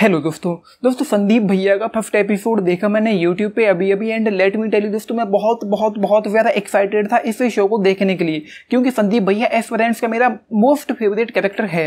hello दोस्तों दोस्तों संदीप भैया का फर्स्ट एपिसोड देखा मैंने यूट्यूब पे अभी अभी एंड लेट मी टेल दोस्तों मैं बहुत बहुत बहुत ज़्यादा एक्साइटेड था इस शो को देखने के लिए क्योंकि संदीप भैया एस फ्रेंड्स का मेरा मोस्ट फेवरेट कैरेक्टर है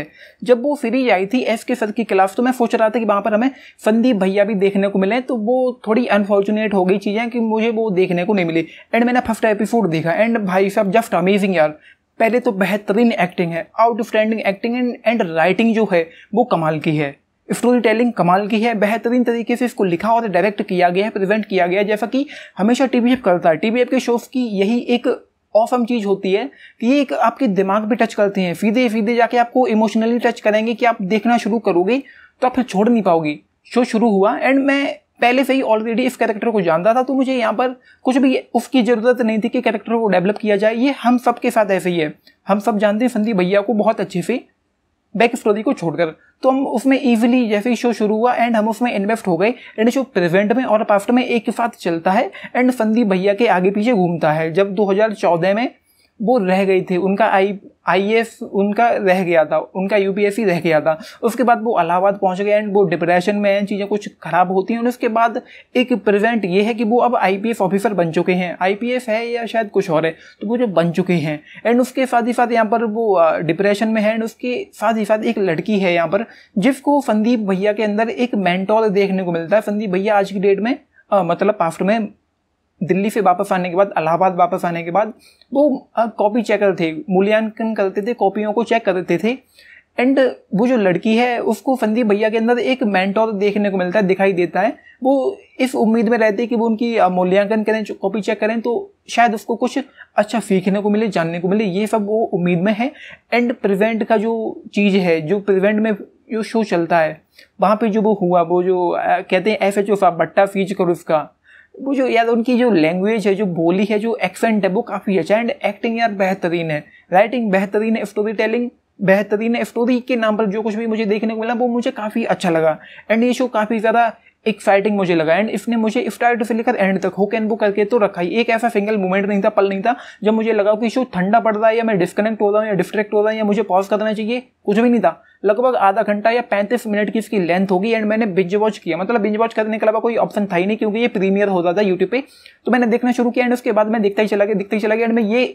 जब वो सीरीज आई थी एस के सर की क्लास तो मैं सोच रहा था कि वहाँ पर हमें संदीप भैया भी देखने को मिले तो वो थोड़ी अनफॉर्चुनेट हो गई चीज़ें कि मुझे वो देखने को नहीं मिली एंड मैंने फर्स्ट एपिसोड देखा एंड भाई साहब जस्ट अमेजिंग यार पहले तो बेहतरीन एक्टिंग है आउटस्टैंडिंग एक्टिंग एंड राइटिंग जो है वो कमाल की है स्टोरी टेलिंग कमाल की है बेहतरीन तरीके से इसको लिखा और डायरेक्ट किया गया है प्रेजेंट किया गया है जैसा कि हमेशा टी वी करता है टी वी के शोज की यही एक ऑसम चीज़ होती है कि ये एक आपके दिमाग भी टच करते हैं सीधे सीधे जाके आपको इमोशनली टच करेंगे कि आप देखना शुरू करोगे तो आप फिर छोड़ नहीं पाओगी शो शुरू हुआ एंड मैं पहले से ही ऑलरेडी इस कैरेक्टर को जानता था तो मुझे यहाँ पर कुछ भी उसकी ज़रूरत नहीं थी कि कैरेक्टर को डेवलप किया जाए ये हम सब के साथ ऐसे ही है हम सब जानते हैं संदीप भैया को बहुत अच्छे से बैक स्टोरी को छोड़कर तो हम उसमें ईजिली जैसे ही शो शुरू हुआ एंड हम उसमें इन्वेस्ट हो गए एंड शो प्रेजेंट में और पास्ट में एक साथ चलता है एंड संदीप भैया के आगे पीछे घूमता है जब 2014 में वो रह गई थी उनका आई आई उनका रह गया था उनका यू रह गया था उसके बाद वो अलाहाबाद पहुंच गए एंड वो डिप्रेशन में हैं चीज़ें कुछ ख़राब होती हैं और उसके बाद एक प्रेजेंट ये है कि वो अब आई ऑफिसर बन चुके हैं आई है या शायद कुछ और है तो वो जो बन चुके हैं एंड उसके साथ ही साथ यहाँ पर वो डिप्रेशन में है एंड उसके साथ ही साथ एक लड़की है यहाँ पर जिसको संदीप भैया के अंदर एक मैंटॉल देखने को मिलता है संदीप भैया आज की डेट में आ, मतलब पास्ट में दिल्ली से वापस आने के बाद अलाहाबाद वापस आने के बाद वो कॉपी चेक करते थे मूल्यांकन करते थे कॉपियों को चेक करते थे एंड वो जो लड़की है उसको संदीप भैया के अंदर एक मैंटोर देखने को मिलता है दिखाई देता है वो इस उम्मीद में रहते हैं कि वो उनकी मूल्यांकन करें कॉपी चेक करें तो शायद उसको कुछ अच्छा सीखने को मिले जानने को मिले ये सब वो उम्मीद में है एंड प्रिवेंट का जो चीज़ है जो प्रिवेंट में जो शो चलता है वहाँ पे जो वो हुआ वो जो कहते हैं एफ एच ओ साहब भट्टा फीच कर उसका वो जो यार उनकी जो लैंग्वेज है जो बोली है जो एक्सेंट है वो काफ़ी अच्छा एंड एक्टिंग यार बेहतरीन है राइटिंग बेहतरीन है स्टोरी टेलिंग बेहतरीन है स्टोरी के नाम पर जो कुछ भी मुझे देखने को मिला वो मुझे काफ़ी अच्छा लगा एंड ये शो काफ़ी ज़्यादा एक्साइटिंग मुझे लगा एंड इसने मुझे स्टार्ट से लेकर एंड तक हो कैन बुक करके तो रखा ही एक ऐसा सिंगल मोमेंट नहीं था पल नहीं था जब मुझे लगा कि शो ठंडा पड़ रहा है या मैं डिस्कनेक्ट हो रहा हूँ या डिस्ट्रैक्ट हो रहा है या मुझे पॉज करना चाहिए कुछ भी नहीं था लगभग आधा घंटा या पैंतीस मिनट की इसकी लेंथ होगी एंड मैंने बिज वॉच किया मतलब बिज वॉच करने के अलावा कोई ऑप्शन था ही नहीं क्योंकि ये प्रीमियर हो रहा था यूट्यूब पे तो मैंने देखना शुरू किया एंड उसके बाद मैं देखता ही चला गया देखता ही चला गया एंड मैं ये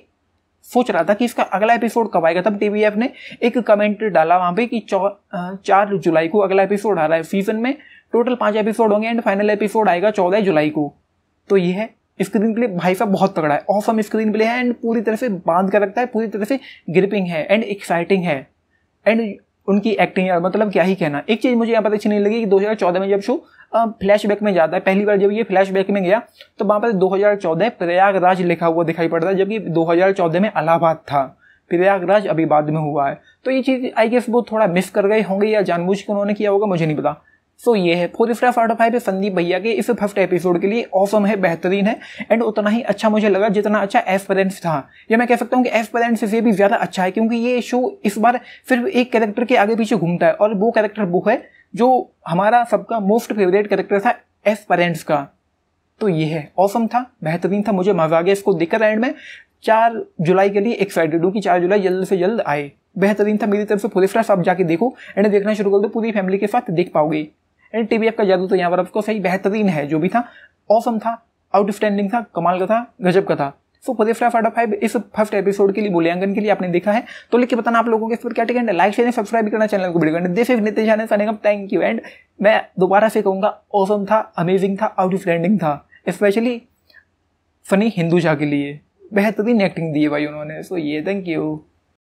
सोच रहा था कि इसका अगला एपिसोड कब आएगा तब टीवीएफ ने एक कमेंट डाला वहां पे कि चार जुलाई को अगला एपिसोड आ रहा है सीजन में टोटल पांच एपिसोड होंगे एंड फाइनल एपिसोड आएगा चौदह जुलाई को तो ये है स्क्रीन प्ले भाई साहब बहुत तगड़ा है ऑसम स्क्रीन प्ले है एंड पूरी तरह से बांध कर रखता है पूरी तरह से ग्रिपिंग है एंड एक्साइटिंग है एंड उनकी एक्टिंग यार मतलब क्या ही कहना एक चीज़ मुझे यहाँ पर अच्छी नहीं लगी कि 2014 में जब शो फ्लैशबैक में जाता है पहली बार जब ये फ्लैशबैक में गया तो वहाँ पर 2014 प्रयागराज लिखा हुआ दिखाई पड़ता है जबकि 2014 में अलाहाबाद था प्रयागराज अभी बाद में हुआ है तो ये चीज़ आई गेस वो थोड़ा मिस कर गए होंगे या जानबूझ के उन्होंने किया होगा मुझे नहीं पता सो ये है four star out of five Sandeep भैया के इस फर्स्ट एपिसोड के लिए ऑसम है बेहतरीन है एंड उतना ही अच्छा मुझे लगा जितना अच्छा पेरेंट्स था या मैं कह सकता हूँ कि पेरेंट्स से भी ज़्यादा अच्छा है क्योंकि ये शो इस बार सिर्फ एक कैरेक्टर के आगे पीछे घूमता है और वो कैरेक्टर वो है जो हमारा सबका मोस्ट फेवरेट कैरेक्टर था पेरेंट्स का तो ये है ऑसम था बेहतरीन था मुझे मजा आ गया इसको देखकर एंड में चार जुलाई के लिए एक्साइटेड हूँ कि चार जुलाई जल्द से जल्द आए बेहतरीन था मेरी तरफ से फुल स्टार आप जाके देखो एंड देखना शुरू कर दो पूरी फैमिली के साथ देख पाओगे एंड टी का जादू तो यहाँ पर आपको सही बेहतरीन है जो भी था औसम था आउट स्टैंडिंग था कमाल का था गजब का था सो पदेफ्रा फाइड फाइव इस फर्स्ट एपिसोड के लिए मूल्यांकन के लिए आपने देखा है तो लिख के बताना आप लोगों के इस पर क्या टिकट लाइक शेयर सब्सक्राइब भी करना चैनल को बिल्कुल करना थैंक यू एंड मैं दोबारा से कहूँगा औसम था अमेजिंग था आउट स्टैंडिंग था स्पेशली फनी हिंदुजा के लिए बेहतरीन एक्टिंग दी है भाई उन्होंने सो ये थैंक यू